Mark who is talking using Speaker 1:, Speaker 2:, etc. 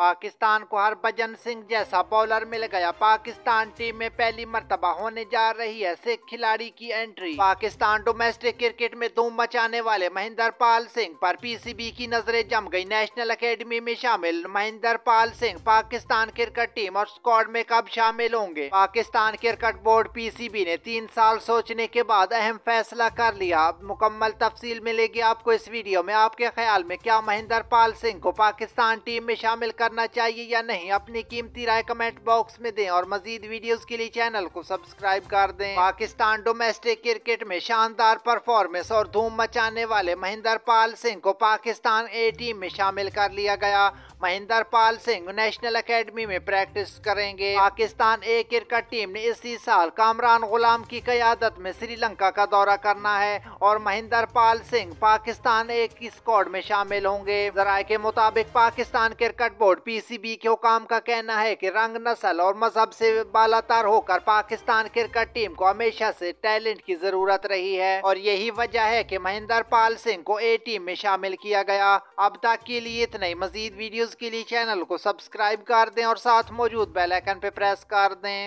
Speaker 1: पाकिस्तान को हरभजन सिंह जैसा बॉलर मिल गया पाकिस्तान टीम में पहली मरतबा होने जा रही है सिख खिलाड़ी की एंट्री पाकिस्तान डोमेस्टिक क्रिकेट में धूम मचाने वाले महेंद्र पाल सिंह पर पीसीबी की नजरें जम गई नेशनल एकेडमी में शामिल महेंद्र पाल सिंह पाकिस्तान क्रिकेट टीम और स्क्वाड में कब शामिल होंगे पाकिस्तान क्रिकेट बोर्ड पी ने तीन साल सोचने के बाद अहम फैसला कर लिया मुकम्मल तफसील मिलेगी आपको इस वीडियो में आपके ख्याल में क्या महेंद्र पाल सिंह को पाकिस्तान टीम में शामिल कर करना चाहिए या नहीं अपनी कीमती राय कमेंट बॉक्स में दें और मजीद वीडियोस के लिए चैनल को सब्सक्राइब कर दें पाकिस्तान डोमेस्टिक क्रिकेट में शानदार परफॉर्मेंस और धूम मचाने वाले महेंद्र पाल सिंह को पाकिस्तान ए टीम में शामिल कर लिया गया महेंद्र पाल सिंह नेशनल अकेडमी में प्रैक्टिस करेंगे पाकिस्तान ए क्रिकेट टीम ने इसी साल कामरान गुलाम की क्यादत में श्रीलंका का दौरा करना है और महेंद्र पाल सिंह पाकिस्तान ए की स्कॉड में शामिल होंगे जराये के मुताबिक पाकिस्तान क्रिकेट बोर्ड पीसीबी के हुकाम का कहना है की रंग नस्ल और मजहब से बालातार होकर पाकिस्तान क्रिकेट टीम को हमेशा से टैलेंट की जरूरत रही है और यही वजह है की महेंद्र पाल सिंह को ए टीम में शामिल किया गया अब तक के लिए इतना ही मजीद वीडियो के लिए चैनल को सब्सक्राइब कर दें और साथ मौजूद बेल आइकन पर प्रेस कर दें